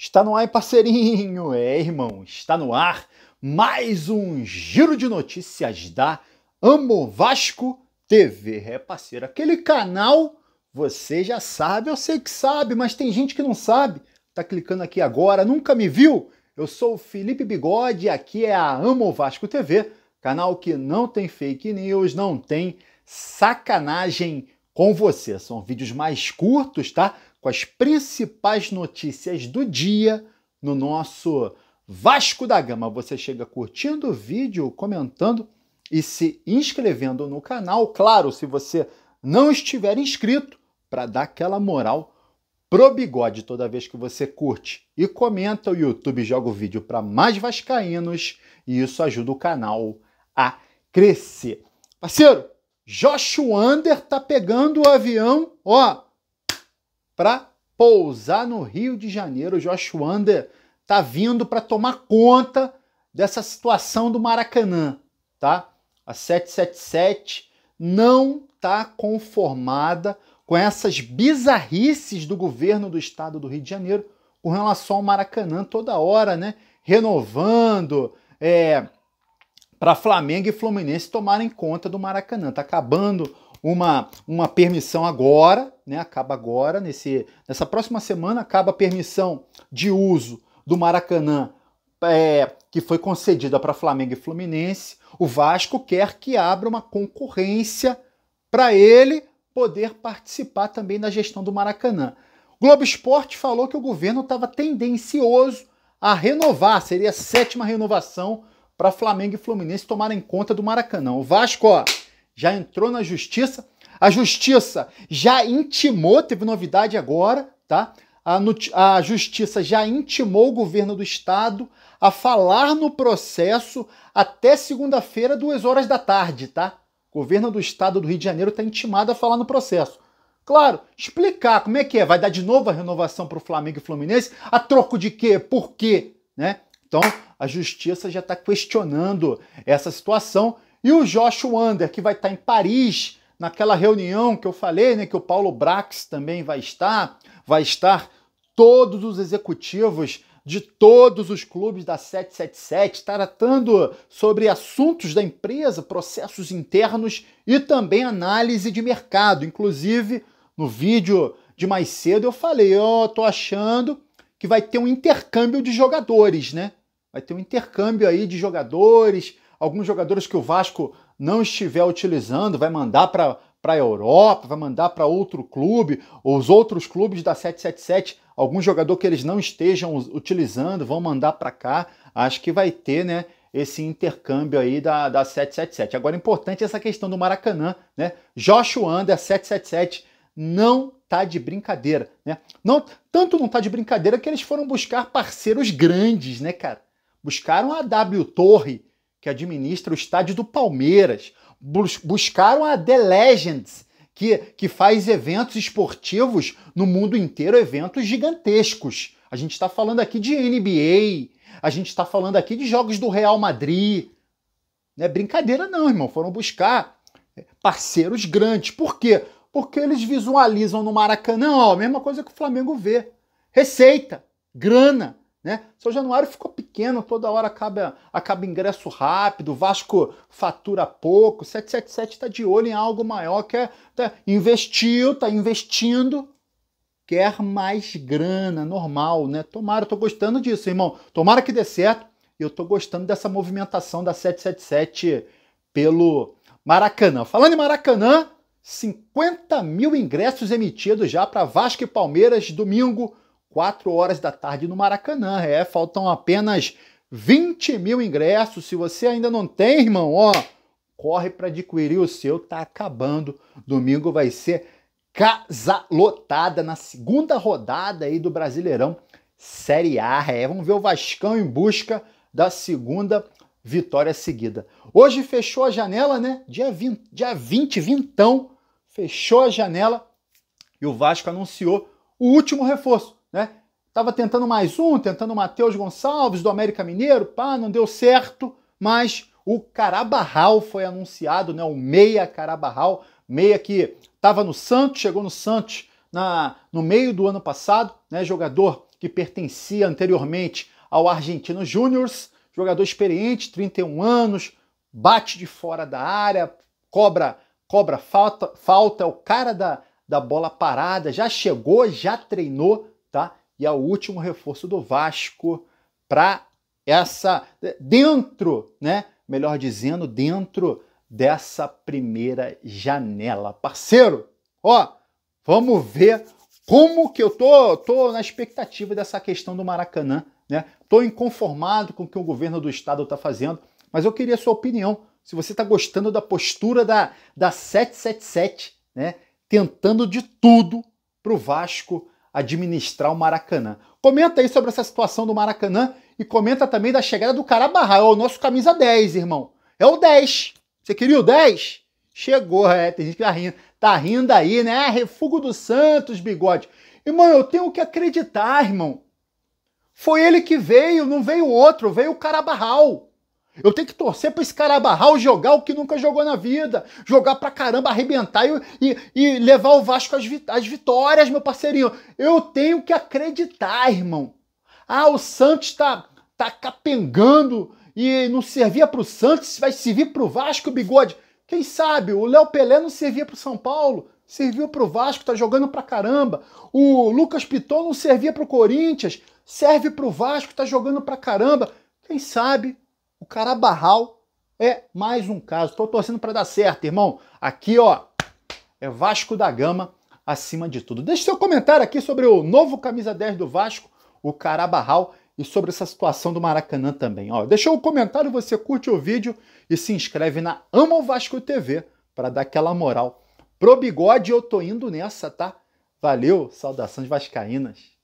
Está no ar, parceirinho! É, irmão, está no ar mais um giro de notícias da Amo Vasco TV. É, parceiro, aquele canal você já sabe, eu sei que sabe, mas tem gente que não sabe. Tá clicando aqui agora, nunca me viu? Eu sou o Felipe Bigode, e aqui é a Amo Vasco TV, canal que não tem fake news, não tem sacanagem com você. São vídeos mais curtos, tá? Com as principais notícias do dia no nosso Vasco da Gama. Você chega curtindo o vídeo, comentando e se inscrevendo no canal. Claro, se você não estiver inscrito, para dar aquela moral pro bigode toda vez que você curte e comenta, o YouTube joga o vídeo para mais vascaínos e isso ajuda o canal a crescer. Parceiro, Joshuander tá pegando o avião, ó, para pousar no Rio de Janeiro. Joshua Joshuander tá vindo para tomar conta dessa situação do Maracanã, tá? A 777 não tá conformada com essas bizarrices do governo do estado do Rio de Janeiro com relação ao Maracanã toda hora, né? Renovando, é, para Flamengo e Fluminense tomarem conta do Maracanã. Está acabando uma, uma permissão agora, né? acaba agora, nesse, nessa próxima semana acaba a permissão de uso do Maracanã é, que foi concedida para Flamengo e Fluminense. O Vasco quer que abra uma concorrência para ele poder participar também da gestão do Maracanã. O Globo Esporte falou que o governo estava tendencioso a renovar, seria a sétima renovação para Flamengo e Fluminense tomarem conta do Maracanã. O Vasco ó, já entrou na justiça. A justiça já intimou, teve novidade agora, tá? A, a justiça já intimou o governo do estado a falar no processo até segunda-feira, duas horas da tarde, tá? O governo do estado do Rio de Janeiro está intimado a falar no processo. Claro, explicar como é que é. Vai dar de novo a renovação para o Flamengo e Fluminense? A troco de quê? Por quê? Né? Então, a justiça já está questionando essa situação. E o Josh Wander, que vai estar tá em Paris, naquela reunião que eu falei, né, que o Paulo Brax também vai estar, vai estar todos os executivos de todos os clubes da 777, tratando sobre assuntos da empresa, processos internos e também análise de mercado. Inclusive, no vídeo de mais cedo eu falei, eu oh, tô achando que vai ter um intercâmbio de jogadores, né? Vai ter um intercâmbio aí de jogadores, alguns jogadores que o Vasco não estiver utilizando, vai mandar para para a Europa, vai mandar para outro clube, ou os outros clubes da 777, algum jogador que eles não estejam utilizando, vão mandar para cá. Acho que vai ter, né, esse intercâmbio aí da, da 777. Agora, importante é essa questão do Maracanã, né? Joshua Under 777 não tá de brincadeira, né? Não, tanto não tá de brincadeira que eles foram buscar parceiros grandes, né, cara? buscaram a W Torre, que administra o estádio do Palmeiras, Bus buscaram a The Legends, que, que faz eventos esportivos no mundo inteiro, eventos gigantescos. A gente está falando aqui de NBA, a gente está falando aqui de jogos do Real Madrid. Não é brincadeira, não, irmão. Foram buscar é, parceiros grandes. Por quê? Porque eles visualizam no Maracanã ó, a mesma coisa que o Flamengo vê: receita, grana, né? São Januário ficou pequeno, toda hora acaba, acaba ingresso rápido, Vasco fatura pouco, 777 está de olho em algo maior, quer é, tá, investiu, está investindo, quer mais grana, normal, né? Tomara, estou gostando disso, irmão. Tomara que dê certo. Eu estou gostando dessa movimentação da 777 pelo Maracanã. Falando em Maracanã, 50 mil ingressos emitidos já para Vasco e Palmeiras domingo. 4 horas da tarde no Maracanã. É, faltam apenas 20 mil ingressos. Se você ainda não tem, irmão, ó, corre para adquirir o seu, tá acabando. Domingo vai ser casa lotada na segunda rodada aí do Brasileirão Série A. É, vamos ver o Vascão em busca da segunda vitória seguida. Hoje fechou a janela, né? Dia 20, dia 20 vintão, fechou a janela e o Vasco anunciou o último reforço né? Tava tentando mais um, tentando o Matheus Gonçalves do América Mineiro, pá, não deu certo, mas o Carabarral foi anunciado, né? O meia Carabarral, meia que estava no Santos, chegou no Santos na, no meio do ano passado, né? Jogador que pertencia anteriormente ao Argentino Júnior, jogador experiente, 31 anos, bate de fora da área, cobra cobra falta, falta, é o cara da, da bola parada, já chegou, já treinou, e é o último reforço do Vasco para essa dentro, né? Melhor dizendo, dentro dessa primeira janela. Parceiro, ó, vamos ver como que eu tô, tô na expectativa dessa questão do Maracanã, né? Tô inconformado com o que o governo do estado tá fazendo, mas eu queria a sua opinião. Se você tá gostando da postura da, da 777, né? Tentando de tudo pro Vasco administrar o Maracanã. Comenta aí sobre essa situação do Maracanã e comenta também da chegada do Carabarra. É o nosso camisa 10, irmão. É o 10. Você queria o 10? Chegou, é. Tem gente que tá rindo. Tá rindo aí, né? Refugo do Santos, bigode. Irmão, eu tenho que acreditar, irmão. Foi ele que veio, não veio outro, veio o Carabarral. Eu tenho que torcer para esse cara abarrar jogar o que nunca jogou na vida. Jogar pra caramba, arrebentar e, e, e levar o Vasco às, vi às vitórias, meu parceirinho. Eu tenho que acreditar, irmão. Ah, o Santos tá, tá capengando e não servia pro Santos, vai servir pro Vasco, bigode. Quem sabe? O Léo Pelé não servia pro São Paulo, serviu pro Vasco, tá jogando pra caramba. O Lucas Piton não servia pro Corinthians, serve pro Vasco, tá jogando pra caramba. Quem sabe o Carabarral é mais um caso. Estou torcendo para dar certo, irmão. Aqui, ó, é Vasco da Gama acima de tudo. Deixe seu comentário aqui sobre o novo camisa 10 do Vasco, o Carabarral, e sobre essa situação do Maracanã também. Ó, deixa o comentário, você curte o vídeo e se inscreve na Amo Vasco TV para dar aquela moral. Pro bigode eu tô indo nessa, tá? Valeu, saudações vascaínas.